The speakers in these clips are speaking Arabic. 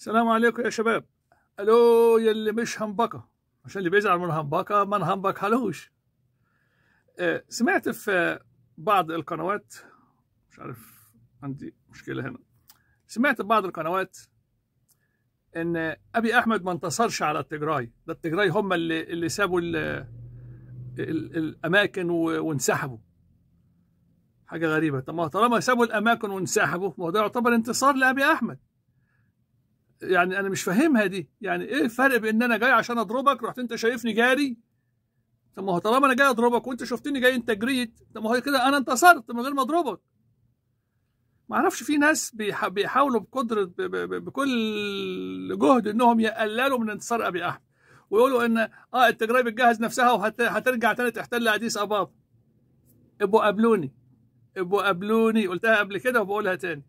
السلام عليكم يا شباب الو يا اللي مش همبكه عشان اللي بيزعل من همبكه ما همبك آه سمعت في بعض القنوات مش عارف عندي مشكله هنا سمعت في بعض القنوات ان ابي احمد ما انتصرش على التجراي ده التجراي هم اللي اللي سابوا الـ الـ الاماكن وانسحبوا حاجه غريبه طب ما طالما سابوا الاماكن وانسحبوا ما ده يعتبر انتصار لابي احمد يعني انا مش فاهمها دي يعني ايه الفرق ان انا جاي عشان اضربك رحت انت شايفني جاري طب ما هو طالما انا جاي اضربك وانت شفتني جاي انت جريت طب ما هو كده انا انتصرت من غير ما اضربك ما اعرفش في ناس بيحاولوا بقدره بكل جهد انهم يقللوا من انتصار ابي احمد ويقولوا ان اه التجربه بتجهز نفسها وهترجع تاني تحتل اديس اباب ابقوا قابلوني ابقوا قابلوني قلتها قبل كده وبقولها تاني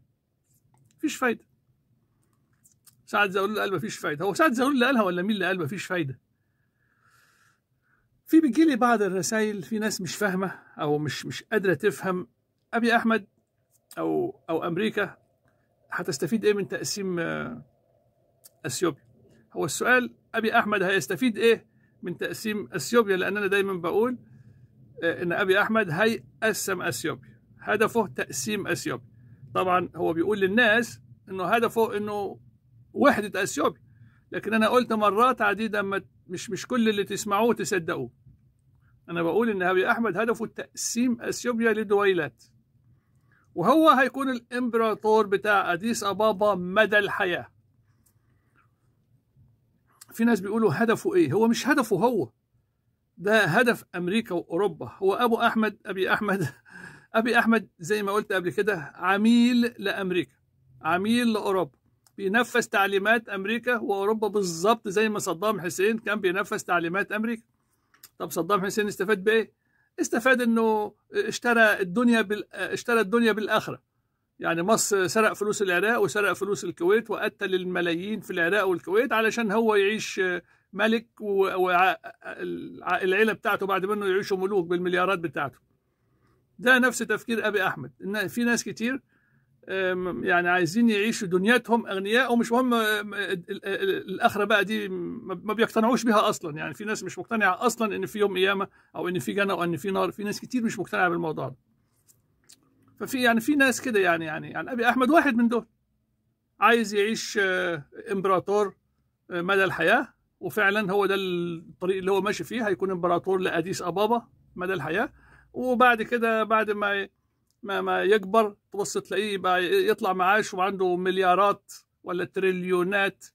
مفيش فايده سعد زغلول قال مفيش فايده هو سعد زغلول اللي قالها ولا مين اللي قال مفيش فايده في بتجيلي بعض الرسائل في ناس مش فاهمه او مش مش قادره تفهم ابي احمد او او امريكا هتستفيد ايه من تقسيم آه، اثيوبيا هو السؤال ابي احمد هيستفيد ايه من تقسيم اثيوبيا لان انا دايما بقول آه، ان ابي احمد هيقسم اثيوبيا هدفه تقسيم اثيوبيا طبعا هو بيقول للناس انه هدفه انه وحدة أثيوبيا لكن أنا قلت مرات عديدة ما مش مش كل اللي تسمعوه تصدقوه أنا بقول إن أبي أحمد هدفه تقسيم أثيوبيا لدويلات وهو هيكون الإمبراطور بتاع أديس أبابا مدى الحياة في ناس بيقولوا هدفه إيه هو مش هدفه هو ده هدف أمريكا وأوروبا هو أبو أحمد أبي أحمد أبي أحمد زي ما قلت قبل كده عميل لأمريكا عميل لأوروبا بينفذ تعليمات امريكا واوروبا بالظبط زي ما صدام حسين كان بينفذ تعليمات امريكا طب صدام حسين استفاد بايه استفاد انه اشترى الدنيا بال... اشترى الدنيا بالاخره يعني مصر سرق فلوس العراق وسرق فلوس الكويت وقتل الملايين في العراق والكويت علشان هو يعيش ملك والعيله بتاعته بعد منه يعيشوا ملوك بالمليارات بتاعته ده نفس تفكير ابي احمد ان في ناس كتير يعني عايزين يعيشوا دنياتهم اغنياء ومش مهم الاخره بقى دي ما بيقتنعوش بها اصلا يعني في ناس مش مقتنعه اصلا ان في يوم قيامه او ان في جنه او ان في نار في ناس كتير مش مقتنعه بالموضوع ده ففي يعني في ناس كده يعني يعني يعني ابي احمد واحد من دول عايز يعيش أه، امبراطور أه، مدى الحياه وفعلا هو ده الطريق اللي هو ماشي فيه هيكون امبراطور لاديس ابابا مدى الحياه وبعد كده بعد ما ما, ما يكبر تبص تلاقيه يطلع معاش وعنده مليارات ولا تريليونات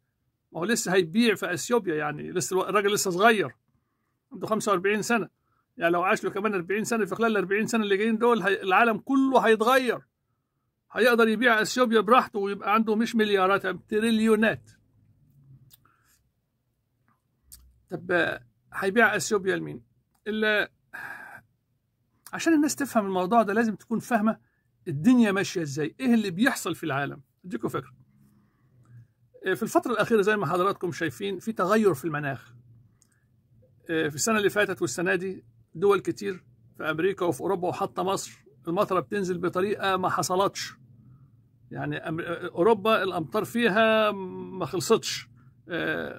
ما هو لسه هيبيع في اثيوبيا يعني لسه الراجل لسه صغير عنده 45 سنه يعني لو عاش له كمان 40 سنه في خلال ال 40 سنه اللي جايين دول هي... العالم كله هيتغير هيقدر يبيع اثيوبيا براحته ويبقى عنده مش مليارات يعني تريليونات طب هيبيع اثيوبيا لمين؟ الا عشان الناس تفهم الموضوع ده لازم تكون فاهمه الدنيا ماشيه ازاي ايه اللي بيحصل في العالم اديكم فكره آه، في الفتره الاخيره زي ما حضراتكم شايفين في تغير في المناخ آه، في السنه اللي فاتت والسنه دي دول كتير في امريكا وفي اوروبا وحتى مصر المطره بتنزل بطريقه ما حصلتش يعني آه، اوروبا الامطار فيها ما خلصتش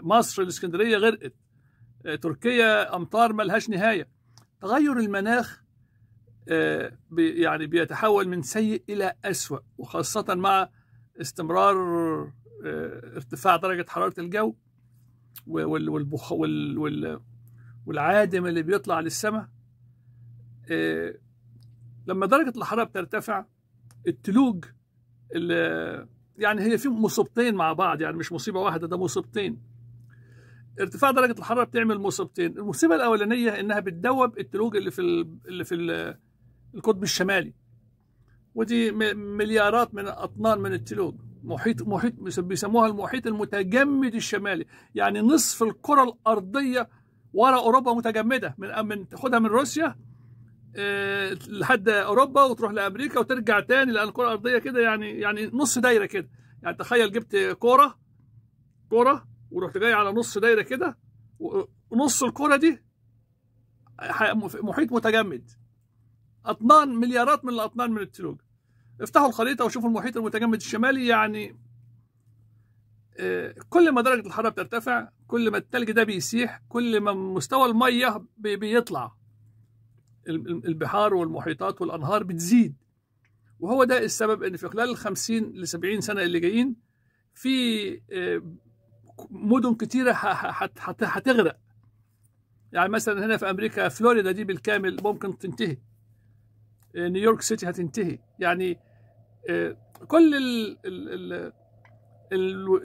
مصر الاسكندريه غرقت تركيا امطار ملهاش نهايه تغير المناخ آه، يعني بيتحول من سيء إلى أسوأ وخاصة مع استمرار آه، ارتفاع درجة حرارة الجو والبخ وال والعادم اللي بيطلع للسماء آه، لما درجة الحرارة بترتفع التلوج اللي يعني هي في مصيبتين مع بعض يعني مش مصيبة واحدة ده مصيبتين ارتفاع درجة الحرارة بتعمل مصيبتين المصيبة الأولانية إنها بتدوب التلوج اللي في اللي في القطب الشمالي ودي مليارات من الاطنان من التلوج محيط محيط بيسموها المحيط المتجمد الشمالي يعني نصف الكره الارضيه ورا اوروبا متجمده من من تاخدها من روسيا آه، لحد اوروبا وتروح لامريكا وترجع تاني لان الكره الارضيه كده يعني يعني نص دايره كده يعني تخيل جبت كوره كوره ورحت جاي على نص دايره كده ونص الكوره دي محيط متجمد اطنان مليارات من الاطنان من التلوج افتحوا الخريطه وشوفوا المحيط المتجمد الشمالي يعني آه، كل ما درجه الحراره بترتفع كل ما التلج ده بيسيح كل ما مستوى الميه بيطلع البحار والمحيطات والانهار بتزيد وهو ده السبب ان في خلال ال 50 ل 70 سنه اللي جايين في آه، مدن كتيره هتغرق يعني مثلا هنا في امريكا فلوريدا دي بالكامل ممكن تنتهي نيويورك سيتي هتنتهي يعني آه، كل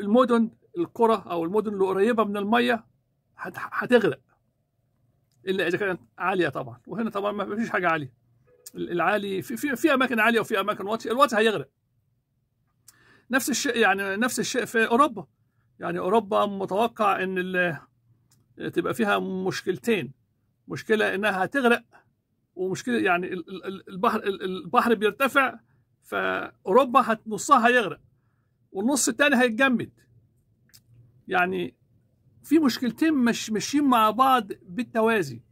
المدن القرى او المدن اللي قريبه من الميه هتغرق الا اذا كانت عاليه طبعا وهنا طبعا ما فيش حاجه عاليه العالي في في, في اماكن عاليه وفي اماكن واطيه الواطي هيغرق نفس الشيء يعني نفس الشيء في اوروبا يعني اوروبا متوقع ان تبقى فيها مشكلتين مشكله انها هتغرق ومشكله يعني البحر البحر بيرتفع فاوروبا نصها هيغرق والنص الثاني هيتجمد يعني في مشكلتين مش ماشيين مع بعض بالتوازي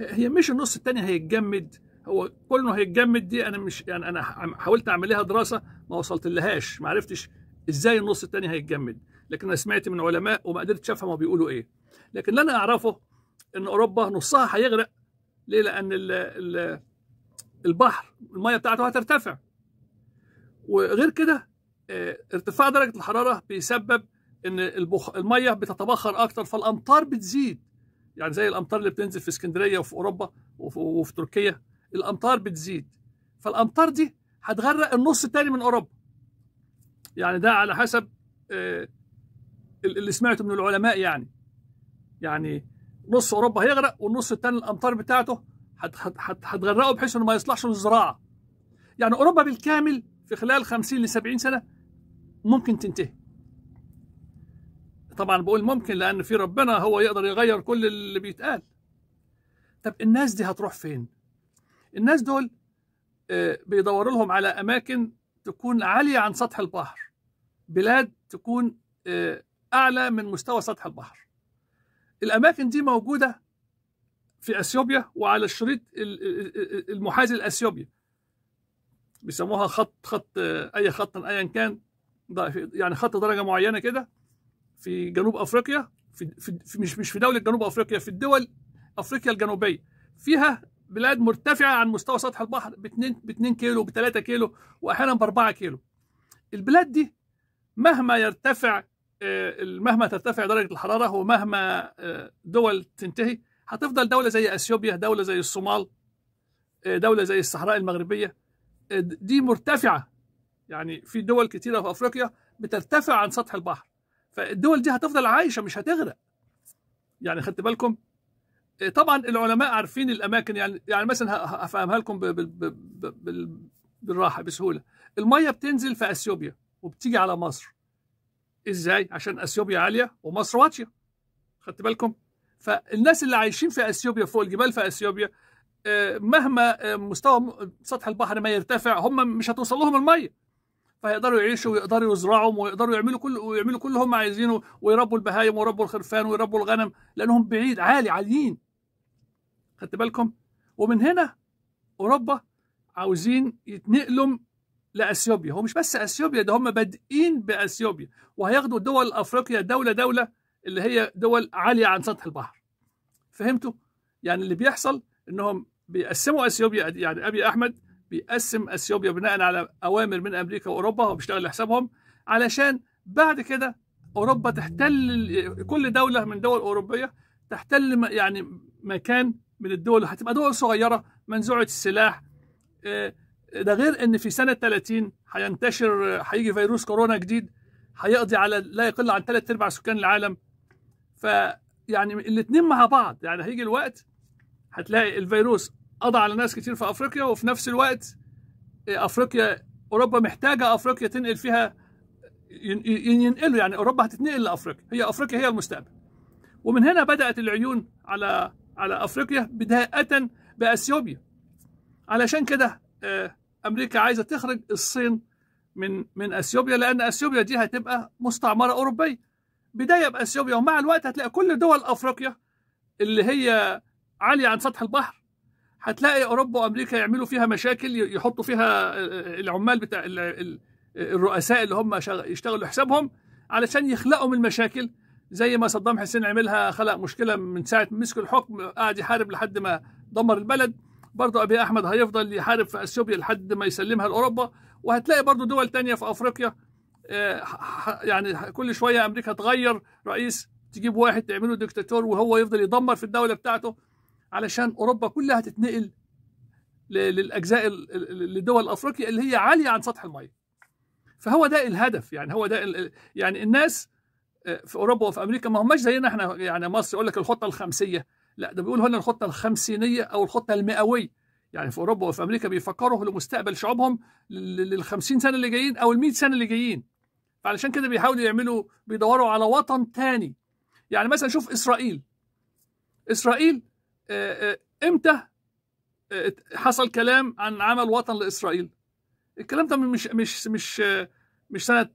هي مش النص الثاني هيتجمد هو كل انه هيتجمد دي انا مش يعني انا حاولت اعمل لها دراسه ما وصلت لهاش ما عرفتش ازاي النص الثاني هيتجمد لكن انا سمعت من علماء وما قدرتش افهم هو بيقولوا ايه لكن اللي انا اعرفه ان اوروبا نصها هيغرق ليه لان الـ الـ البحر الميه بتاعته هترتفع وغير كده آه، ارتفاع درجه الحراره بيسبب ان البخ... الميه بتتبخر اكتر فالامطار بتزيد يعني زي الامطار اللي بتنزل في اسكندريه وفي اوروبا وفي, وفي تركيا الامطار بتزيد فالامطار دي هتغرق النص التاني من اوروبا يعني ده على حسب آه، اللي سمعته من العلماء يعني يعني نص اوروبا هيغرق والنص الثاني الامطار بتاعته هتغرقه بحيث انه ما يصلحش للزراعه يعني اوروبا بالكامل في خلال 50 ل 70 سنه ممكن تنتهي طبعا بقول ممكن لان في ربنا هو يقدر يغير كل اللي بيتقال طب الناس دي هتروح فين الناس دول آه، بيدور لهم على اماكن تكون عاليه عن سطح البحر بلاد تكون آه، اعلى من مستوى سطح البحر الاماكن دي موجوده في اثيوبيا وعلى الشريط المحاذي لاثيوبيا بيسموها خط خط اي خط ايا كان يعني خط درجه معينه كده في جنوب افريقيا في, في مش مش في دوله جنوب افريقيا في الدول افريقيا الجنوبيه فيها بلاد مرتفعه عن مستوى سطح البحر ب 2 ب 2 كيلو ب 3 كيلو واحيانا ب 4 كيلو البلاد دي مهما يرتفع آه، مهما ترتفع درجه الحراره ومهما آه، دول تنتهي هتفضل دوله زي اثيوبيا دوله زي الصومال آه، دوله زي الصحراء المغربيه دي مرتفعه يعني في دول كتيره في افريقيا بترتفع عن سطح البحر فالدول دي هتفضل عايشه مش هتغرق يعني خدت بالكم طبعا العلماء عارفين الاماكن يعني يعني مثلا هفهمها لكم بالراحه بسهوله الميه بتنزل في اثيوبيا وبتيجي على مصر ازاي عشان اثيوبيا عاليه ومصر واطيه خدت بالكم فالناس اللي عايشين في اثيوبيا فوق الجبال في اثيوبيا آه، مهما آه، مستوى سطح البحر ما يرتفع هم مش هتوصل لهم الميه فيقدروا يعيشوا ويقدروا يزرعوا ويقدروا يعملوا كل ويعملوا كل اللي هم عايزينه ويربوا البهايم ويربوا الخرفان ويربوا الغنم لانهم بعيد عالي عاليين خدت بالكم ومن هنا اوروبا عاوزين يتنقلوا لاثيوبيا هو مش بس اثيوبيا ده هم بادئين باثيوبيا وهياخدوا دول افريقيا دوله دوله اللي هي دول عاليه عن سطح البحر فهمتوا يعني اللي بيحصل انهم بيقسموا اثيوبيا يعني ابي احمد بيقسم اثيوبيا بناء على اوامر من امريكا واوروبا هو بيشتغل لحسابهم علشان بعد كده اوروبا تحتل كل دوله من دول اوروبيه تحتل يعني مكان من الدول هتبقى دول صغيره منزوعه السلاح آه ده غير ان في سنه 30 هينتشر هيجي فيروس كورونا جديد هيقضي على لا يقل عن ثلاث ارباع سكان العالم فيعني الاثنين مع بعض يعني هيجي الوقت هتلاقي الفيروس قضى على ناس كتير في افريقيا وفي نفس الوقت افريقيا اوروبا محتاجه افريقيا تنقل فيها ينقلوا يعني اوروبا هتتنقل لافريقيا هي افريقيا هي المستقبل ومن هنا بدات العيون على على افريقيا بدايه باثيوبيا علشان كده آه امريكا عايزه تخرج الصين من من اثيوبيا لان اثيوبيا دي هتبقى مستعمره اوروبيه بدايه باثيوبيا ومع الوقت هتلاقي كل دول افريقيا اللي هي عاليه عن سطح البحر هتلاقي اوروبا وامريكا يعملوا فيها مشاكل يحطوا فيها آه، آه، العمال بتاع الرؤساء اللي هم يشتغلوا حسابهم علشان يخلقوا من المشاكل زي ما صدام حسين عملها خلق مشكله من ساعه مسك الحكم قعد يحارب لحد ما دمر البلد برضه أبي أحمد هيفضل يحارب في أثيوبيا لحد ما يسلمها لأوروبا وهتلاقي برضه دول تانية في أفريقيا آه، يعني كل شوية أمريكا تغير رئيس تجيب واحد تعمله دكتاتور وهو يفضل يدمر في الدولة بتاعته علشان أوروبا كلها تتنقل للأجزاء لدول أفريقيا اللي هي عالية عن سطح المية فهو ده الهدف يعني هو ده يعني الناس آه، في اوروبا وفي امريكا ما هماش زينا احنا يعني مصر يقول لك الخطه الخمسيه لا ده بيقول هنا الخطة الخمسينية أو الخطة المئوية يعني في أوروبا وفي أمريكا بيفكروا لمستقبل شعوبهم للخمسين سنة اللي جايين أو المئة سنة اللي جايين فعلشان كده بيحاولوا يعملوا بيدوروا على وطن تاني يعني مثلا شوف إسرائيل إسرائيل إمتى حصل كلام عن عمل وطن لإسرائيل الكلام ده مش مش مش مش سنة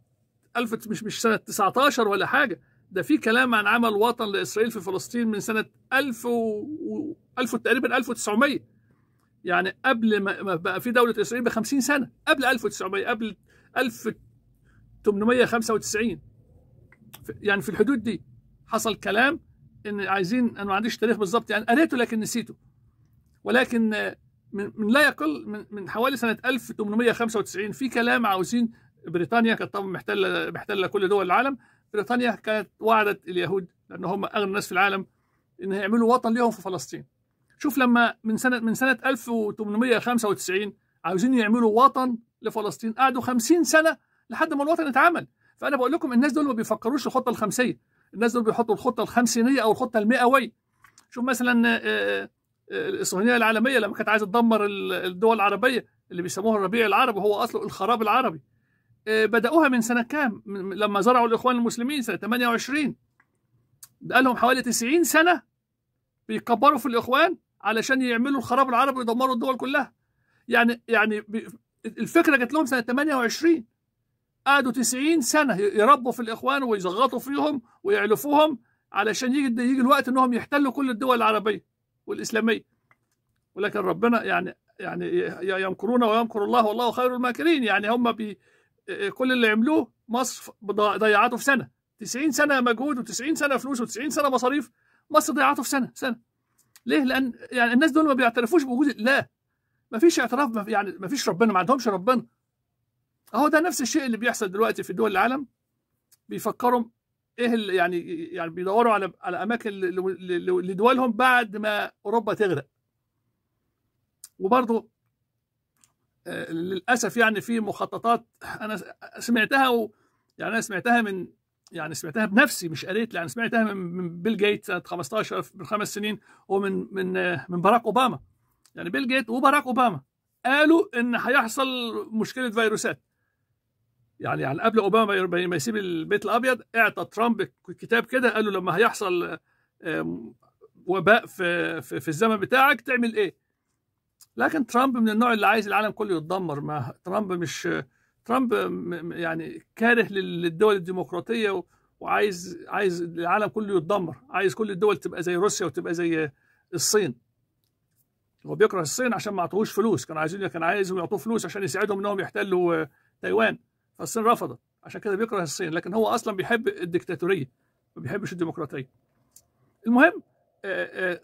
1000 مش مش سنة 19 ولا حاجة ده في كلام عن عمل وطن لاسرائيل في فلسطين من سنه 1000 و 1000 تقريبا 1900 يعني قبل ما بقى في دوله اسرائيل ب 50 سنه قبل 1900 قبل 1895 يعني في الحدود دي حصل كلام ان عايزين انا ما عنديش تاريخ بالظبط يعني قريته لكن نسيته ولكن من لا يقل من, من حوالي سنه 1895 في كلام عاوزين بريطانيا كانت طبعا محتله محتله كل دول العالم بريطانيا كانت وعدت اليهود لأن هم أغنى الناس في العالم إن يعملوا وطن لهم في فلسطين شوف لما من سنة من سنة 1895 عاوزين يعملوا وطن لفلسطين قعدوا 50 سنة لحد ما الوطن اتعمل فأنا بقول لكم الناس دول ما بيفكروش الخطة الخمسية الناس دول بيحطوا الخطة الخمسينية أو الخطة المئوية شوف مثلا آه، آه، الصهيونية العالمية لما كانت عايزة تدمر الدول العربية اللي بيسموها الربيع العربي وهو أصله الخراب العربي آه، بدأوها من سنة كام لما زرعوا الإخوان المسلمين سنة 28 بقى لهم حوالي 90 سنة بيكبروا في الإخوان علشان يعملوا الخراب العربي ويدمروا الدول كلها يعني يعني الفكرة جت لهم سنة 28 قعدوا 90 سنة يربوا في الإخوان ويزغطوا فيهم ويعلفوهم علشان يجي يجي الوقت إنهم يحتلوا كل الدول العربية والإسلامية ولكن ربنا يعني يعني يمكرون ويمكر الله والله خير الماكرين يعني هم بي آه، كل اللي عملوه مصر ضيعته في سنه 90 سنه مجهود و90 سنه فلوس و90 سنه مصاريف مصر ضيعته في سنه سنه ليه لان يعني الناس دول ما بيعترفوش بوجود لا ما فيش اعتراف يعني ما فيش ربنا ما عندهمش ربنا اهو ده نفس الشيء اللي بيحصل دلوقتي في دول العالم بيفكروا ايه اللي يعني يعني بيدوروا على على اماكن لدولهم بعد ما اوروبا تغرق وبرضه للاسف يعني في مخططات انا سمعتها و يعني انا سمعتها من يعني سمعتها بنفسي مش قريت يعني سمعتها من بيل جيت سنه 15 من خمس سنين ومن من من باراك اوباما يعني بيل جيت وباراك اوباما قالوا ان هيحصل مشكله فيروسات يعني يعني قبل اوباما ما يسيب البيت الابيض اعطى ترامب كتاب كده قال له لما هيحصل وباء في في, في الزمن بتاعك تعمل ايه؟ لكن ترامب من النوع اللي عايز العالم كله يتدمر ما ترامب مش ترامب يعني كاره للدول الديمقراطيه وعايز عايز العالم كله يتدمر عايز كل الدول تبقى زي روسيا وتبقى زي الصين هو بيكره الصين عشان ما اعطوهوش فلوس كان عايزين كان عايزهم يعطوه فلوس عشان يساعدهم انهم يحتلوا تايوان فالصين رفضت عشان كده بيكره الصين لكن هو اصلا بيحب الدكتاتوريه ما بيحبش الديمقراطيه المهم آآ آآ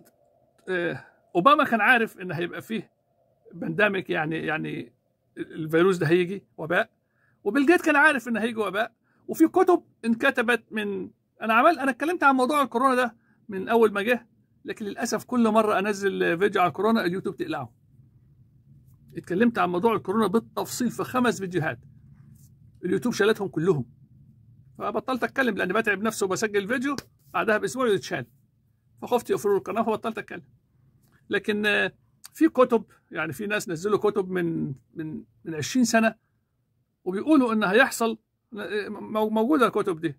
آآ اوباما كان عارف ان هيبقى فيه بانديميك يعني يعني الفيروس ده هيجي وباء وبيل جيت كان عارف ان هيجي وباء وفي كتب انكتبت من انا عمل انا اتكلمت عن موضوع الكورونا ده من اول ما جه لكن للاسف كل مره انزل فيديو على الكورونا اليوتيوب تقلعه اتكلمت عن موضوع الكورونا بالتفصيل في خمس فيديوهات اليوتيوب شالتهم كلهم فبطلت اتكلم لان بتعب نفسي وبسجل فيديو بعدها باسبوع يتشال فخفت يقفلوا القناه فبطلت اتكلم لكن في كتب يعني في ناس نزلوا كتب من من من 20 سنه وبيقولوا ان هيحصل موجوده الكتب دي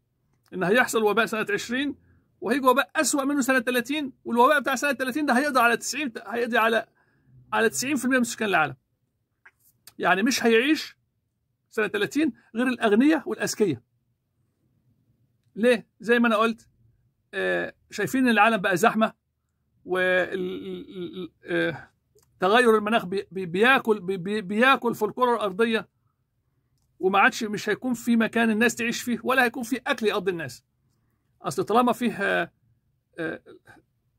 ان هيحصل وباء سنه 20 وهيجي وباء اسوء منه سنه 30 والوباء بتاع سنه 30 ده هيقضي على 90 هيقضي على على 90% من سكان العالم يعني مش هيعيش سنه 30 غير الاغنياء والاذكياء ليه زي ما انا قلت آه، شايفين إن العالم بقى زحمه وال آه، تغير المناخ بياكل بياكل في الكره الارضيه وما عادش مش هيكون في مكان الناس تعيش فيه ولا هيكون في اكل يقضي الناس اصل طالما فيه آه، آه،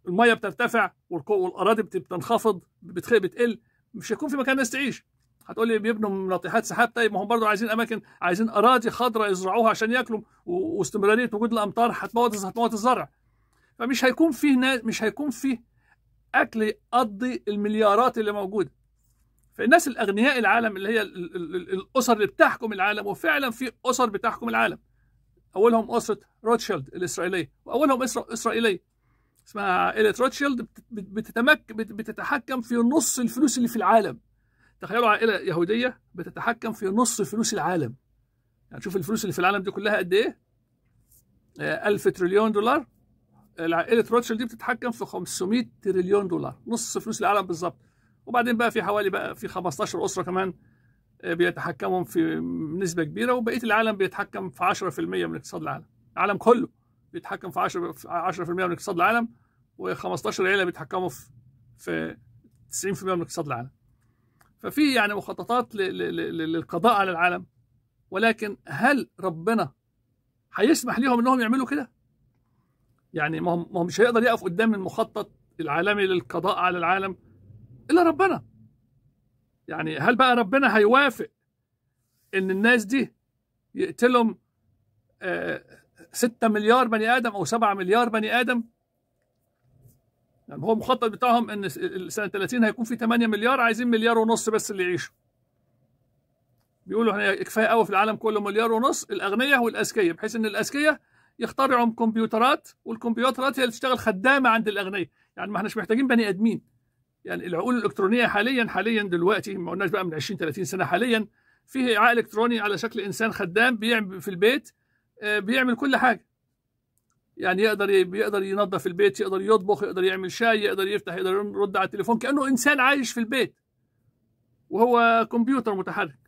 الميه بترتفع والاراضي بتنخفض بتقل مش هيكون في مكان الناس تعيش هتقول لي بيبنوا ناطحات سحاب طيب ما هم برضه عايزين اماكن عايزين اراضي خضراء يزرعوها عشان ياكلوا واستمراريه وجود الامطار هتموت هتموت الزرع فمش هيكون فيه ناس مش هيكون فيه اكل يقضي المليارات اللي موجوده فالناس الاغنياء العالم اللي هي الاسر اللي بتحكم العالم وفعلا في اسر بتحكم العالم اولهم اسره روتشيلد الاسرائيليه واولهم اسره اسرائيليه اسمها عائله روتشيلد بتتمك بتتحكم في نص الفلوس اللي في العالم تخيلوا عائله يهوديه بتتحكم في نص فلوس العالم يعني شوف الفلوس اللي في العالم دي كلها قد ايه 1000 آه، تريليون دولار العائله روتشيلد دي بتتحكم في 500 تريليون دولار نص فلوس العالم بالظبط وبعدين بقى في حوالي بقى في 15 اسره كمان آه، بيتحكموا في نسبه كبيره وبقيه العالم بيتحكم في 10% من اقتصاد العالم العالم كله بيتحكم في 10 من اقتصاد العالم و15 عيله بيتحكموا في في 90% من اقتصاد العالم ففي يعني مخططات للقضاء على العالم ولكن هل ربنا هيسمح ليهم انهم يعملوا كده يعني ما هو مش هيقدر يقف قدام المخطط العالمي للقضاء على العالم الا ربنا يعني هل بقى ربنا هيوافق ان الناس دي يقتلهم آه، ستة 6 مليار بني ادم او 7 مليار بني ادم يعني هو المخطط بتاعهم ان سنه 30 هيكون في 8 مليار عايزين مليار ونص بس اللي يعيشوا بيقولوا احنا كفايه قوي في العالم كله مليار ونص الاغنياء والاذكياء بحيث ان الاذكياء يخترعوا كمبيوترات والكمبيوترات هي اللي تشتغل خدامه عند الاغنياء يعني ما احناش محتاجين بني ادمين يعني العقول الالكترونيه حاليا حاليا دلوقتي ما قلناش بقى من 20 30 سنه حاليا فيه عقل الكتروني على شكل انسان خدام بيعمل في البيت آه، بيعمل كل حاجه يعني يقدر بيقدر ينظف البيت يقدر يطبخ يقدر يعمل شاي يقدر يفتح يقدر يرد على التليفون كانه انسان عايش في البيت وهو كمبيوتر متحرك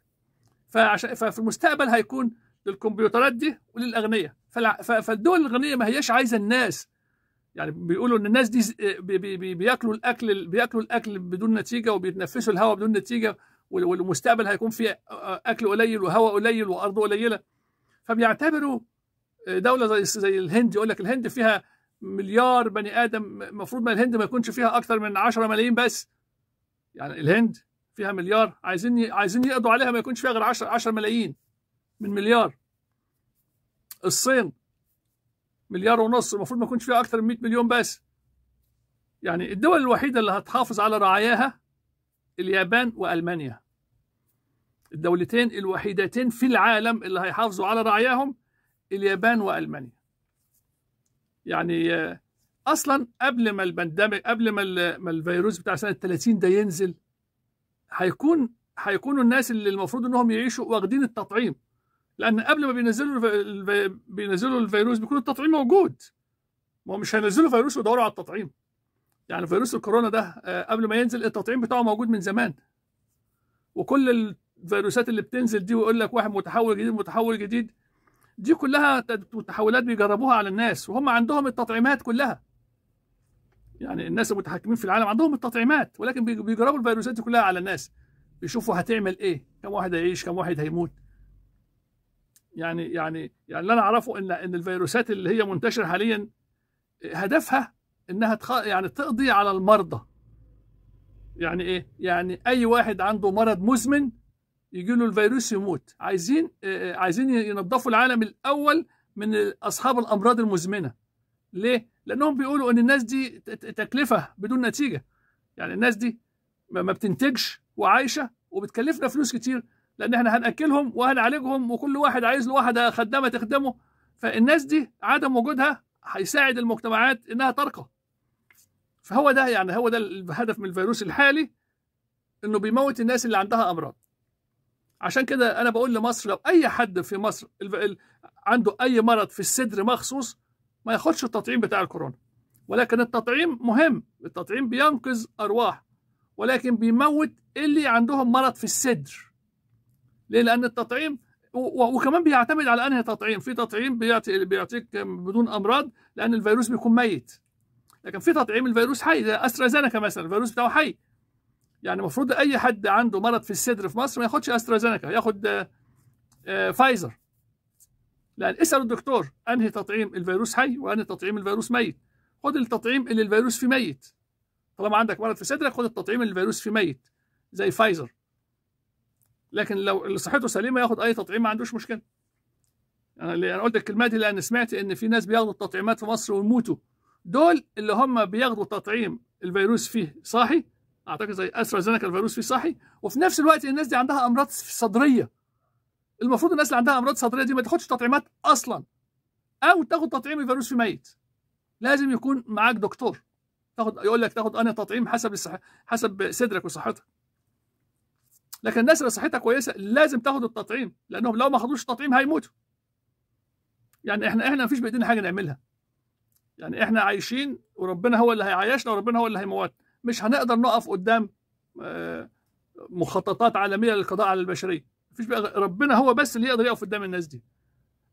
فعشان ففي المستقبل هيكون للكمبيوترات دي وللاغنياء فالدول الغنيه ما هياش عايزه الناس يعني بيقولوا ان الناس دي آه، بياكلوا الاكل بياكلوا الاكل بدون نتيجه وبيتنفسوا الهواء بدون نتيجه والمستقبل هيكون فيه آه، آه، اكل قليل وهواء قليل وارض قليله فبيعتبروا دوله زي زي الهند يقول لك الهند فيها مليار بني ادم المفروض ما الهند ما يكونش فيها اكثر من 10 ملايين بس يعني الهند فيها مليار عايزين عايزين يقضوا عليها ما يكونش فيها غير 10 10 ملايين من مليار الصين مليار ونص المفروض ما يكونش فيها اكثر من 100 مليون بس يعني الدول الوحيده اللي هتحافظ على رعاياها اليابان والمانيا الدولتين الوحيدتين في العالم اللي هيحافظوا على رعاياهم اليابان والمانيا يعني آه، اصلا قبل ما البندمج قبل ما الفيروس بتاع سنه 30 ده ينزل هيكون هيكونوا الناس اللي المفروض انهم يعيشوا واخدين التطعيم لان قبل ما بينزلوا بينزلوا الفيروس بيكون التطعيم موجود ما هو مش هينزلوا فيروس ويدوروا على التطعيم يعني فيروس الكورونا ده آه، قبل ما ينزل التطعيم بتاعه موجود من زمان وكل الفيروسات اللي بتنزل دي ويقول لك واحد متحول جديد متحول جديد دي كلها تحولات بيجربوها على الناس وهم عندهم التطعيمات كلها يعني الناس المتحكمين في العالم عندهم التطعيمات ولكن بيجربوا الفيروسات دي كلها على الناس بيشوفوا هتعمل ايه كم واحد هيعيش كم واحد هيموت يعني يعني يعني اللي انا اعرفه ان ان الفيروسات اللي هي منتشره حاليا هدفها انها تخ... يعني تقضي على المرضى يعني ايه يعني اي واحد عنده مرض مزمن يجي له الفيروس يموت عايزين عايزين ينظفوا العالم الاول من اصحاب الامراض المزمنه ليه لانهم بيقولوا ان الناس دي تكلفه بدون نتيجه يعني الناس دي ما بتنتجش وعايشه وبتكلفنا فلوس كتير لان احنا هناكلهم وهنعالجهم وكل واحد عايز له واحده خدامه تخدمه فالناس دي عدم وجودها هيساعد المجتمعات انها ترقى فهو ده يعني هو ده الهدف من الفيروس الحالي انه بيموت الناس اللي عندها امراض عشان كده انا بقول لمصر لو اي حد في مصر عنده اي مرض في الصدر مخصوص ما ياخدش التطعيم بتاع الكورونا ولكن التطعيم مهم التطعيم بينقذ ارواح ولكن بيموت اللي عندهم مرض في الصدر ليه لان التطعيم وكمان بيعتمد على انهي تطعيم في تطعيم بيعطي بيعطيك بدون امراض لان الفيروس بيكون ميت لكن في تطعيم الفيروس حي زي استرازينيكا مثلا الفيروس بتاعه حي يعني المفروض اي حد عنده مرض في الصدر في مصر ما ياخدش استرازينيكا ياخد آه، آه، فايزر لان اسأل الدكتور انهي تطعيم الفيروس حي وانهي تطعيم الفيروس ميت خد التطعيم اللي الفيروس فيه ميت طالما عندك مرض في صدرك خد التطعيم اللي الفيروس فيه ميت زي فايزر لكن لو صحته سليمه ياخد اي تطعيم ما عندوش مشكله يعني انا انا قلت الكلمه دي لان سمعت ان في ناس بياخدوا التطعيمات في مصر ويموتوا دول اللي هم بياخدوا تطعيم الفيروس فيه صاحي اعتقد زي استرازينيكا الفيروس فيه صاحي وفي نفس الوقت الناس دي عندها امراض صدريه المفروض الناس اللي عندها امراض صدريه دي ما تاخدش تطعيمات اصلا او تاخد تطعيم الفيروس في ميت لازم يكون معاك دكتور تاخد يقول لك تاخد انا تطعيم حسب الصح... حسب صدرك وصحتك لكن الناس اللي صحتها كويسه لازم تاخد التطعيم لانهم لو ما خدوش التطعيم هيموتوا يعني احنا احنا مفيش بايدينا حاجه نعملها يعني احنا عايشين وربنا هو اللي هيعيشنا وربنا هو اللي هيموتنا مش هنقدر نقف قدام آه، مخططات عالميه للقضاء على البشريه مفيش بقى ربنا هو بس اللي يقدر يقف قدام الناس دي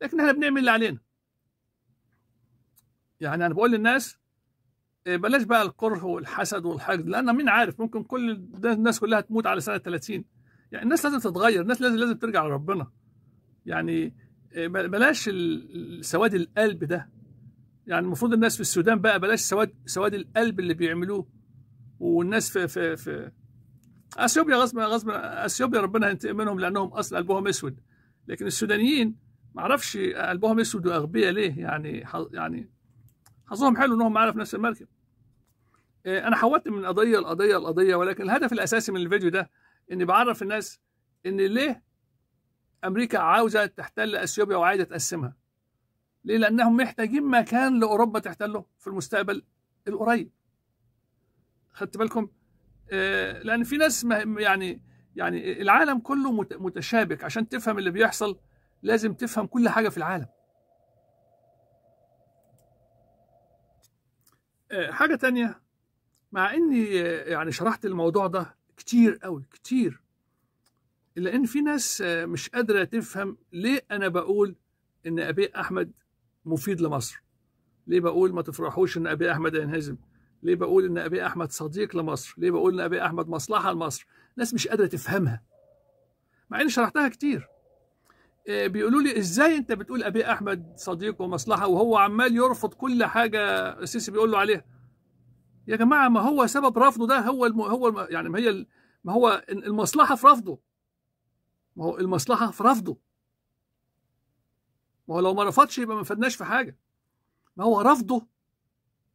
لكن احنا بنعمل اللي علينا يعني انا بقول للناس آه، بلاش بقى الكره والحسد والحقد لان مين عارف ممكن كل الناس كلها تموت على سنه 30 يعني الناس لازم تتغير الناس لازم لازم ترجع لربنا يعني آه، بلاش سواد القلب ده يعني المفروض الناس في السودان بقى بلاش سواد سواد القلب اللي بيعملوه والناس في في في اثيوبيا غصب غصب اثيوبيا ربنا هينتقم منهم لانهم اصل قلبهم اسود لكن السودانيين ما اعرفش قلبهم اسود واغبياء ليه يعني حظ يعني حظهم حلو انهم معانا في نفس المركب آه، انا حولت من قضيه لقضيه لقضيه ولكن الهدف الاساسي من الفيديو ده اني بعرف الناس ان ليه امريكا عاوزه تحتل اثيوبيا وعايزه تقسمها ليه لانهم محتاجين مكان لاوروبا تحتله في المستقبل القريب خدت بالكم آه، لان في ناس يعني يعني العالم كله متشابك عشان تفهم اللي بيحصل لازم تفهم كل حاجه في العالم آه، حاجه تانية مع اني يعني شرحت الموضوع ده كتير قوي كتير الا ان في ناس آه، مش قادره تفهم ليه انا بقول ان ابي احمد مفيد لمصر ليه بقول ما تفرحوش ان ابي احمد هينهزم ليه بقول ان ابي احمد صديق لمصر ليه بقول ان ابي احمد مصلحه لمصر ناس مش قادره تفهمها مع اني شرحتها كتير آه، بيقولوا لي ازاي انت بتقول ابي احمد صديق ومصلحه وهو عمال يرفض كل حاجه السيسي بيقول له عليها يا جماعه ما هو سبب رفضه ده هو الم... هو الم... يعني ما هي ما هو المصلحه في رفضه ما هو المصلحه في رفضه ما هو لو ما رفضش يبقى ما فدناش في حاجه ما هو رفضه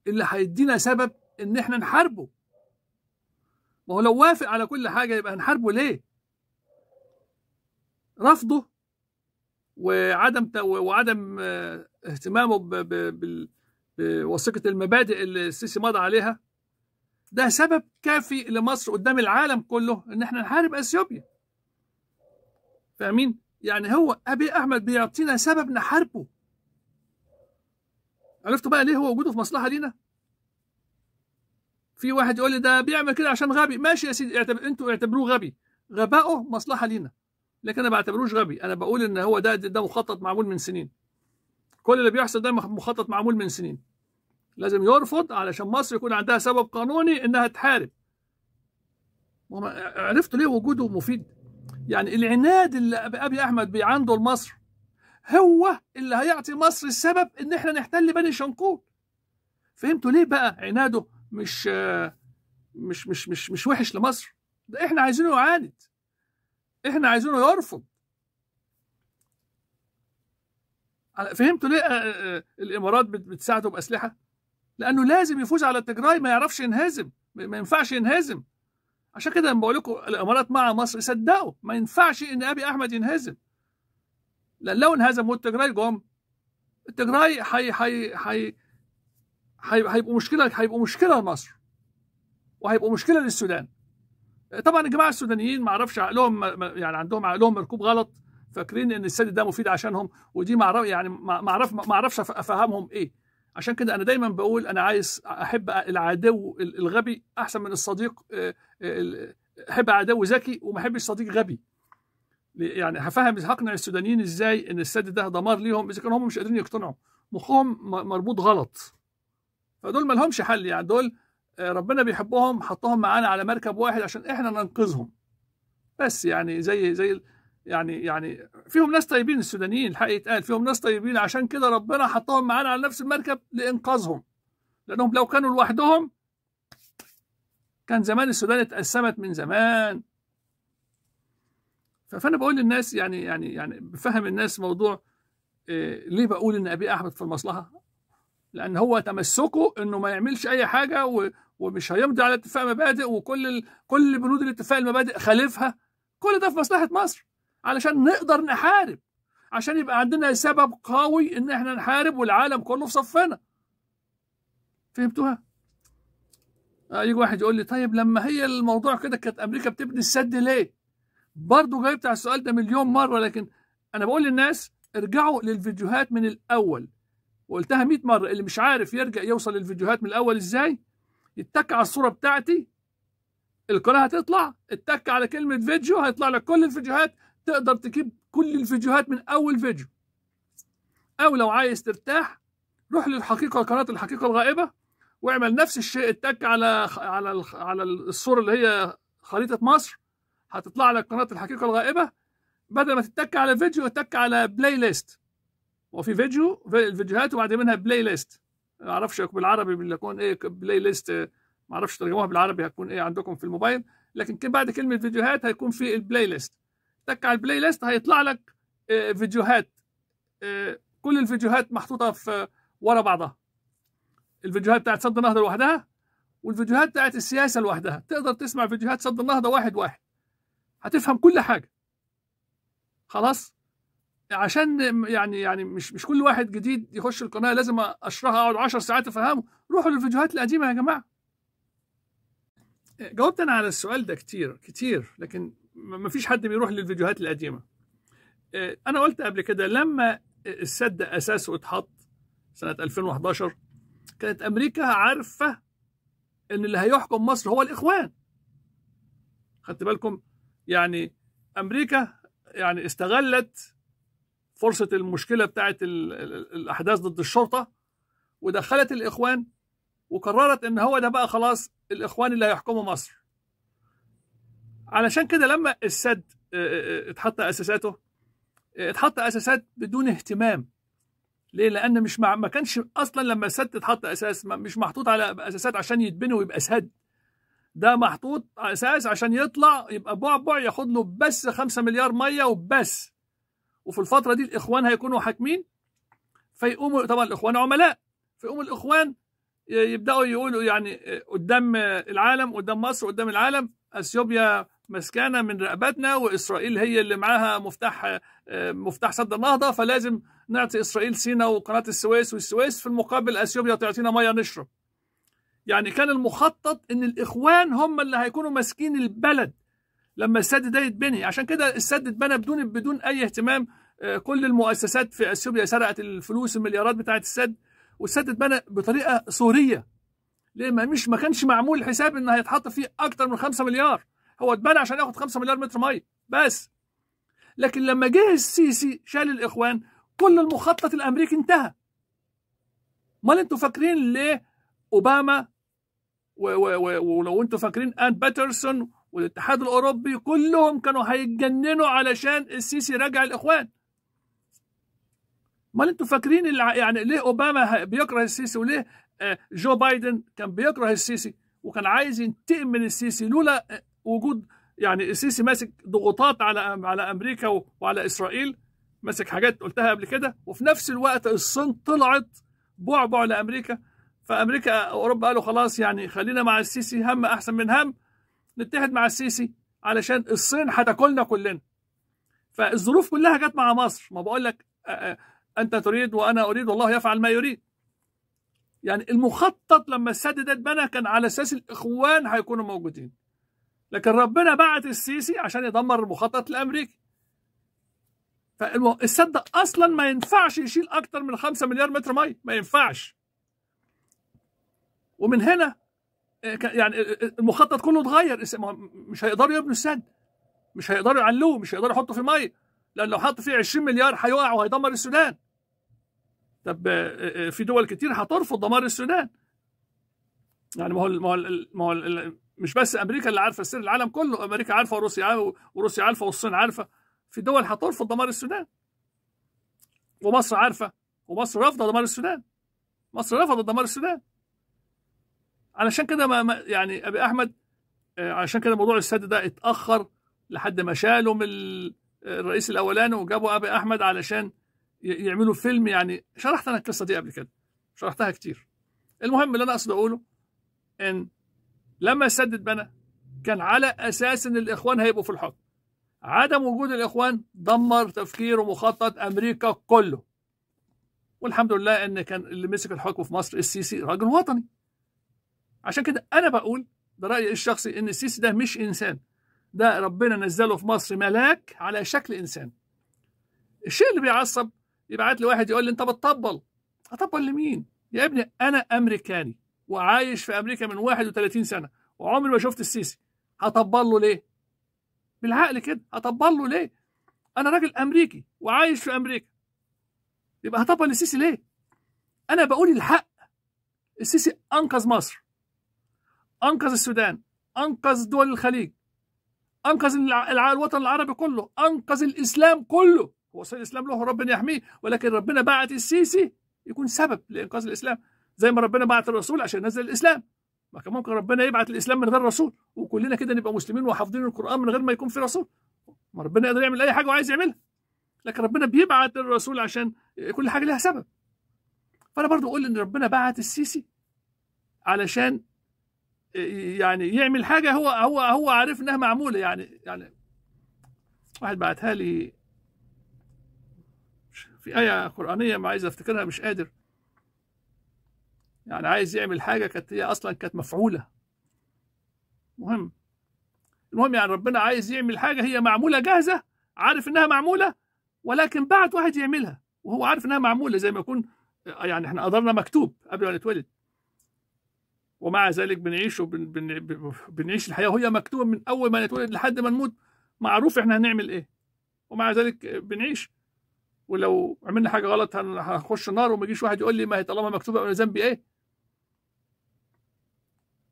اللي هيدينا سبب ان احنا نحاربه ما هو لو وافق على كل حاجه يبقى هنحاربه ليه رفضه وعدم وعدم اهتمامه ب... ب... وثيقه المبادئ اللي السيسي مضى عليها ده سبب كافي لمصر قدام العالم كله ان احنا نحارب اثيوبيا فاهمين يعني هو ابي احمد بيعطينا سبب نحاربه عرفتوا بقى ليه هو وجوده في مصلحه لينا في واحد يقول لي ده بيعمل كده عشان غبي ماشي يا سيدي اعتبر انتوا اعتبروه غبي غباؤه مصلحه لينا لكن انا ما بعتبروش غبي انا بقول ان هو ده ده مخطط معمول من سنين كل اللي بيحصل ده مخطط معمول من سنين لازم يرفض علشان مصر يكون عندها سبب قانوني انها تحارب عرفت ليه وجوده مفيد يعني العناد اللي ابي احمد بيعنده لمصر هو اللي هيعطي مصر السبب ان احنا نحتل بني شنقول فهمتوا ليه بقى عناده مش مش مش مش مش وحش لمصر ده احنا عايزينه يعاند احنا عايزينه يرفض فهمتوا ليه آه، آه، آه، الامارات بتساعده باسلحه لانه لازم يفوز على التجراي ما يعرفش ينهزم ما ينفعش ينهزم عشان كده لما بقول لكم الامارات مع مصر صدقوا ما ينفعش ان ابي احمد ينهزم لان لو انهزم والتجراي جم التجراي حي حي حي هيبقوا مشكله هيبقوا مشكله لمصر وهيبقوا مشكله للسودان طبعا الجماعه السودانيين ما اعرفش عقلهم يعني عندهم عقلهم مركوب غلط فاكرين ان السد ده مفيد عشانهم ودي يعني معرف يعني اعرف ما اعرفش افهمهم ايه عشان كده انا دايما بقول انا عايز احب العدو الغبي احسن من الصديق آه، احب عدو ذكي وما احبش صديق غبي يعني هفهم هقنع السودانيين ازاي ان السد ده دمار ليهم اذا كانوا هم مش قادرين يقتنعوا مخهم مربوط غلط فدول ما لهمش حل يعني دول آه، ربنا بيحبهم حطهم معانا على مركب واحد عشان احنا ننقذهم بس يعني زي زي يعني يعني فيهم ناس طيبين السودانيين الحقيقه يتقال فيهم ناس طيبين عشان كده ربنا حطهم معانا على نفس المركب لانقاذهم لانهم لو كانوا لوحدهم كان زمان السودان اتقسمت من زمان فانا بقول للناس يعني يعني يعني بفهم الناس موضوع إيه ليه بقول ان ابي احمد في المصلحه لان هو تمسكه انه ما يعملش اي حاجه ومش هيمضي على اتفاق مبادئ وكل كل بنود الاتفاق المبادئ خالفها كل ده في مصلحه مصر علشان نقدر نحارب عشان يبقى عندنا سبب قوي ان احنا نحارب والعالم كله في صفنا فهمتوها آه، يجي واحد يقول لي طيب لما هي الموضوع كده كانت امريكا بتبني السد ليه برضه جاي على السؤال ده مليون مره لكن انا بقول للناس ارجعوا للفيديوهات من الاول وقلتها 100 مره اللي مش عارف يرجع يوصل للفيديوهات من الاول ازاي يتك على الصوره بتاعتي القناه هتطلع اتك على كلمه فيديو هيطلع لك كل الفيديوهات تقدر تجيب كل الفيديوهات من اول فيديو او لو عايز ترتاح روح للحقيقه قناه الحقيقه الغائبه واعمل نفس الشيء اتك على على على الصوره اللي هي خريطه مصر هتطلع لك قناه الحقيقه الغائبه بدل ما تتك على فيديو اتك على بلاي ليست وفي فيديو في الفيديوهات وبعد منها بلاي ليست ما اعرفش بالعربي بيكون ايه بلاي ليست ما اعرفش ترجموها بالعربي هتكون ايه عندكم في الموبايل لكن بعد كلمه فيديوهات هيكون في البلاي ليست تك على البلاي ليست هيطلع لك آه، فيديوهات آه، كل الفيديوهات محطوطه في ورا بعضها الفيديوهات بتاعت صد النهضه لوحدها والفيديوهات بتاعت السياسه لوحدها تقدر تسمع فيديوهات صد النهضه واحد واحد هتفهم كل حاجه خلاص عشان يعني يعني مش مش كل واحد جديد يخش القناه لازم اشرحها اقعد 10 ساعات افهمه روحوا للفيديوهات القديمه يا جماعه آه، جاوبت انا على السؤال ده كتير كتير لكن ما فيش حد بيروح للفيديوهات القديمه آه، انا قلت قبل كده لما السد اساسه اتحط سنه 2011 كانت امريكا عارفه ان اللي هيحكم مصر هو الاخوان خدت بالكم يعني امريكا يعني استغلت فرصه المشكله بتاعه الاحداث ضد الشرطه ودخلت الاخوان وقررت ان هو ده بقى خلاص الاخوان اللي هيحكموا مصر علشان كده لما السد آه، آه، آه، اتحط اساساته اتحط اساسات بدون اهتمام ليه لان مش مع... ما كانش اصلا لما السد اتحط اساس مش محطوط على اساسات عشان يتبني ويبقى سد ده محطوط اساس عشان يطلع يبقى بعبع ياخد له بس 5 مليار ميه وبس وفي الفتره دي الاخوان هيكونوا حاكمين فيقوموا طبعا الاخوان عملاء فيقوموا الاخوان يبداوا يقولوا يعني قدام العالم قدام مصر قدام العالم اثيوبيا مسكانة من رقبتنا وإسرائيل هي اللي معاها مفتاح آه، مفتاح سد النهضة فلازم نعطي إسرائيل سينا وقناة السويس والسويس في المقابل أثيوبيا تعطينا مية نشرب يعني كان المخطط إن الإخوان هم اللي هيكونوا ماسكين البلد لما السد ده يتبني عشان كده السد اتبنى بدون بدون أي اهتمام آه، كل المؤسسات في أثيوبيا سرقت الفلوس المليارات بتاعة السد والسد اتبنى بطريقة سورية ليه ما مش ما كانش معمول حساب إن هيتحط فيه أكتر من 5 مليار هو اتبنى عشان ياخد 5 مليار متر ميه بس لكن لما جه السيسي شال الاخوان كل المخطط الامريكي انتهى امال انتوا فاكرين ليه اوباما ولو انتوا فاكرين ان باترسون والاتحاد الاوروبي كلهم كانوا هيتجننوا علشان السيسي رجع الاخوان امال انتوا فاكرين يعني ليه اوباما بيكره السيسي وليه آه، جو بايدن كان بيكره السيسي وكان عايز ينتقم من السيسي لولا آه، وجود يعني السيسي ماسك ضغوطات على على امريكا وعلى اسرائيل ماسك حاجات قلتها قبل كده وفي نفس الوقت الصين طلعت بعبع لامريكا فامريكا اوروبا قالوا خلاص يعني خلينا مع السيسي هم احسن من هم نتحد مع السيسي علشان الصين هتاكلنا كلنا فالظروف كلها جت مع مصر ما بقول لك انت تريد وانا اريد والله يفعل ما يريد يعني المخطط لما السد ده اتبنى كان على اساس الاخوان هيكونوا موجودين لكن ربنا بعت السيسي عشان يدمر المخطط الامريكي فالسد اصلا ما ينفعش يشيل اكتر من 5 مليار متر ميه ما ينفعش ومن هنا آه، يعني آه، آه، المخطط كله اتغير مش هيقدروا يبنوا السد مش هيقدروا يعلوه مش هيقدروا يحطوا فيه ميه لان لو حطوا فيه 20 مليار هيقع وهيدمر السودان طب في دول كتير هترفض دمار السودان يعني ما هو ما هو ما هو مش بس امريكا اللي عارفه سر العالم كله امريكا عارفه وروسيا عارفه وروسيا عارفه والصين عارفه في دول هترفض دمار السودان ومصر عارفه ومصر رافضه دمار السودان مصر رفضت دمار السودان علشان كده ما يعني ابي احمد آه، علشان كده موضوع السد ده اتاخر لحد ما شالوا من آه، الرئيس الاولاني وجابوا ابي احمد علشان يعملوا فيلم يعني شرحت انا القصه دي قبل كده شرحتها كتير المهم اللي انا اقصد اقوله ان لما السد اتبنى كان على اساس ان الاخوان هيبقوا في الحكم عدم وجود الاخوان دمر تفكير ومخطط امريكا كله والحمد لله ان كان اللي مسك الحكم في مصر السيسي راجل وطني عشان كده انا بقول ده رايي الشخصي ان السيسي ده مش انسان ده ربنا نزله في مصر ملاك على شكل انسان الشيء اللي بيعصب يبعت لي واحد يقول لي انت بتطبل اطبل لمين يا ابني انا امريكاني وعايش في امريكا من 31 سنه وعمري ما شفت السيسي هطبل له ليه؟ بالعقل كده هطبل له ليه؟ انا راجل امريكي وعايش في امريكا يبقى هطبل السيسي ليه؟ انا بقول الحق السيسي انقذ مصر انقذ السودان انقذ دول الخليج انقذ الوطن العربي كله انقذ الاسلام كله هو الاسلام له ربنا يحميه ولكن ربنا بعت السيسي يكون سبب لانقاذ الاسلام زي ما ربنا بعت الرسول عشان نزل الاسلام ما كان ممكن ربنا يبعت الاسلام من غير رسول وكلنا كده نبقى مسلمين وحافظين القران من غير ما يكون في رسول ما ربنا يقدر يعمل اي حاجه وعايز يعملها لكن ربنا بيبعت الرسول عشان كل حاجه لها سبب فانا برضو اقول ان ربنا بعت السيسي علشان يعني يعمل حاجه هو هو هو عارف انها معموله يعني يعني واحد بعتها لي في ايه قرانيه ما عايز افتكرها مش قادر يعني عايز يعمل حاجة كانت هي أصلا كانت مفعولة مهم المهم يعني ربنا عايز يعمل حاجة هي معمولة جاهزة عارف إنها معمولة ولكن بعت واحد يعملها وهو عارف إنها معمولة زي ما يكون يعني إحنا قدرنا مكتوب قبل ما نتولد ومع ذلك بنعيش وبنعيش بنعيش الحياة وهي مكتوبة من أول ما نتولد لحد ما نموت معروف إحنا هنعمل إيه ومع ذلك بنعيش ولو عملنا حاجه غلط هنخش النار وما يجيش واحد يقول لي ما هي طالما مكتوبه انا ذنبي ايه؟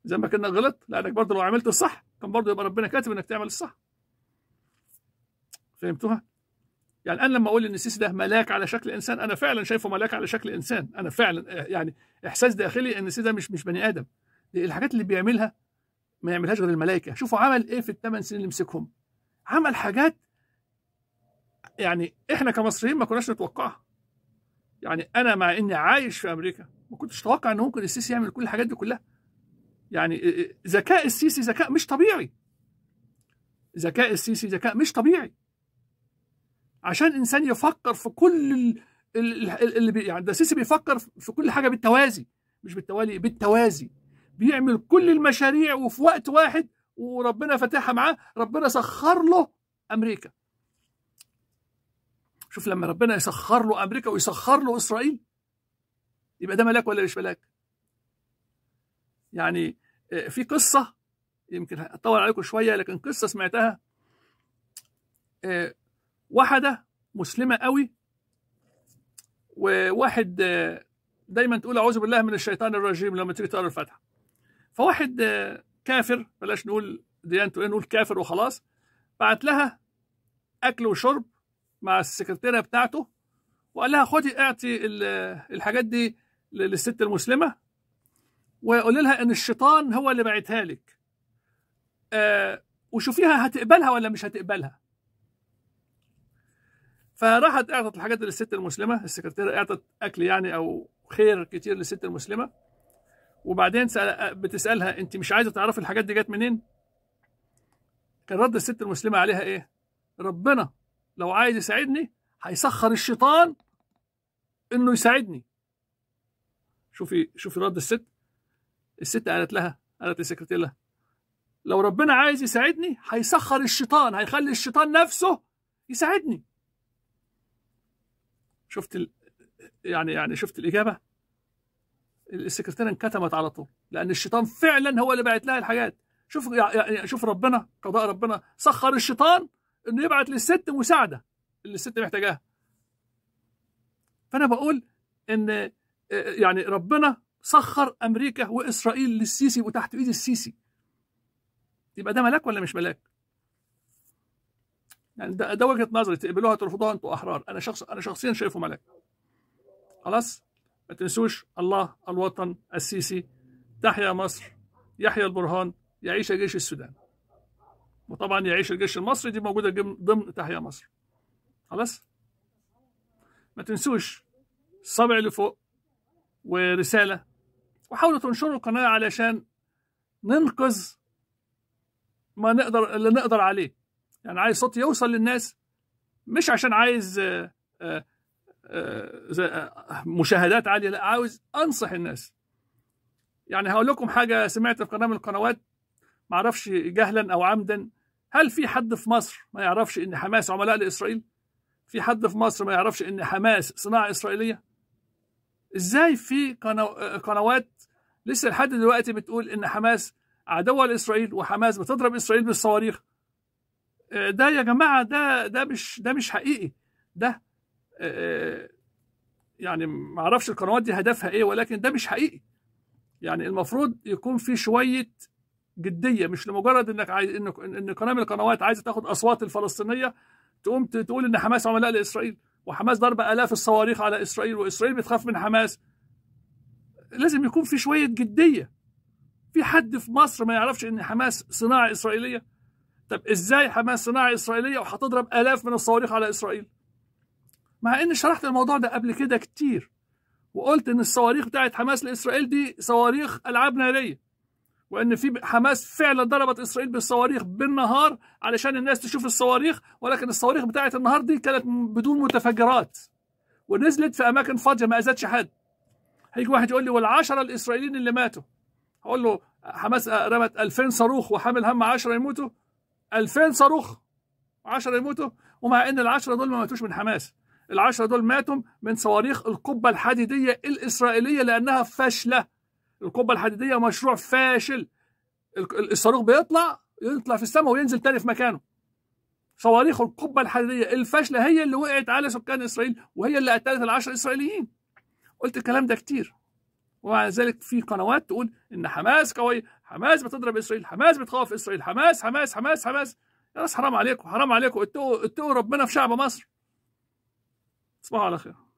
زي ما كانك غلطت لانك برضه لو عملت الصح كان برضه يبقى ربنا كاتب انك تعمل الصح فهمتوها يعني انا لما اقول ان السيسي ده ملاك على شكل انسان انا فعلا شايفه ملاك على شكل انسان انا فعلا يعني احساس داخلي ان السيسي ده مش مش بني ادم الحاجات اللي بيعملها ما يعملهاش غير الملائكه شوفوا عمل ايه في الثمان سنين اللي مسكهم عمل حاجات يعني احنا كمصريين ما كناش نتوقعها يعني انا مع اني عايش في امريكا ما كنتش اتوقع ان ممكن السيسي يعمل كل الحاجات دي كلها يعني ذكاء السيسي ذكاء مش طبيعي ذكاء السيسي ذكاء مش طبيعي عشان انسان يفكر في كل اللي بي يعني ده السيسي بيفكر في كل حاجه بالتوازي مش بالتوالي بالتوازي بيعمل كل المشاريع وفي وقت واحد وربنا فتحها معاه ربنا سخر له امريكا شوف لما ربنا يسخر له امريكا ويسخر له اسرائيل يبقى ده ملاك ولا مش ملاك يعني آه، في قصه يمكن اطول عليكم شويه لكن قصه سمعتها آه، واحده مسلمه قوي وواحد آه، دايما تقول اعوذ بالله من الشيطان الرجيم لما تيجي تقرا الفاتحه فواحد كافر بلاش نقول ديانته ايه نقول كافر وخلاص بعت لها اكل وشرب مع السكرتيره بتاعته وقال لها خدي اعطي الحاجات دي للست المسلمه ويقول لها ان الشيطان هو اللي بعتها لك آه وشوفيها هتقبلها ولا مش هتقبلها فراحت اعطت الحاجات للست المسلمه السكرتيره اعطت اكل يعني او خير كتير للست المسلمه وبعدين سأل بتسالها انت مش عايزه تعرفي الحاجات دي جت منين كان رد الست المسلمه عليها ايه ربنا لو عايز يساعدني هيسخر الشيطان انه يساعدني شوفي شوفي رد الست الست قالت لها قالت السكرتيرة لها لو ربنا عايز يساعدني هيسخر الشيطان هيخلي الشيطان نفسه يساعدني شفت ال... يعني يعني شفت الاجابه السكرتيره انكتمت على طول لان الشيطان فعلا هو اللي باعت لها الحاجات شوف يعني شوف ربنا قضاء ربنا سخر الشيطان انه يبعت للست مساعده اللي الست محتاجاها فانا بقول ان آه، يعني ربنا سخر امريكا واسرائيل للسيسي وتحت ايد السيسي يبقى ده ملاك ولا مش ملاك يعني ده, ده وجهه نظري تقبلوها ترفضوها انتوا احرار انا شخص انا شخصيا شايفه ملاك خلاص ما تنسوش الله الوطن السيسي تحيا مصر يحيا البرهان يعيش جيش السودان وطبعا يعيش الجيش المصري دي موجوده ضمن تحيا مصر خلاص ما تنسوش الصبع اللي فوق ورساله وحاولوا تنشروا القناه علشان ننقذ ما نقدر اللي نقدر عليه يعني عايز صوتي يوصل للناس مش عشان عايز آه، آه، آه، مشاهدات عاليه لا عاوز انصح الناس يعني هقول لكم حاجه سمعت في قناه من القنوات معرفش جهلا او عمدا هل في حد في مصر ما يعرفش ان حماس عملاء لاسرائيل في حد في مصر ما يعرفش ان حماس صناعه اسرائيليه ازاي في قنوات لسه لحد دلوقتي بتقول ان حماس عدوة لاسرائيل وحماس بتضرب اسرائيل بالصواريخ آه، ده يا جماعه ده ده مش ده مش حقيقي ده آه، آه، يعني ما اعرفش القنوات دي هدفها ايه ولكن ده مش حقيقي يعني المفروض يكون في شويه جديه مش لمجرد انك عايز ان ان قناه من القنوات عايزه تاخد اصوات الفلسطينيه تقوم تقول ان حماس عملاء لاسرائيل وحماس ضرب آلاف الصواريخ على إسرائيل وإسرائيل بتخاف من حماس لازم يكون في شوية جدية في حد في مصر ما يعرفش إن حماس صناعة إسرائيلية طب إزاي حماس صناعة إسرائيلية وهتضرب آلاف من الصواريخ على إسرائيل مع إن شرحت الموضوع ده قبل كده كتير وقلت إن الصواريخ بتاعت حماس لإسرائيل دي صواريخ ألعاب نارية وان في حماس فعلا ضربت اسرائيل بالصواريخ بالنهار علشان الناس تشوف الصواريخ ولكن الصواريخ بتاعه النهار دي كانت بدون متفجرات ونزلت في اماكن فاضيه ما اذتش حد هيجي واحد يقول لي والعشرة الاسرائيليين اللي ماتوا هقول له حماس آه، رمت 2000 صاروخ وحامل هم 10 يموتوا 2000 صاروخ 10 يموتوا ومع ان العشرة دول ما ماتوش من حماس العشرة دول ماتوا من صواريخ القبة الحديدية الإسرائيلية لأنها فاشلة القبه الحديديه مشروع فاشل الصاروخ بيطلع يطلع في السماء وينزل تاني في مكانه صواريخ القبه الحديديه الفاشله هي اللي وقعت على سكان اسرائيل وهي اللي قتلت العشر اسرائيليين قلت الكلام ده كتير ومع ذلك في قنوات تقول ان حماس قوي حماس بتضرب اسرائيل حماس بتخوف اسرائيل حماس حماس حماس حماس يا ناس حرام عليكم حرام عليكم اتقوا اتقوا ربنا في شعب مصر تصبحوا على خير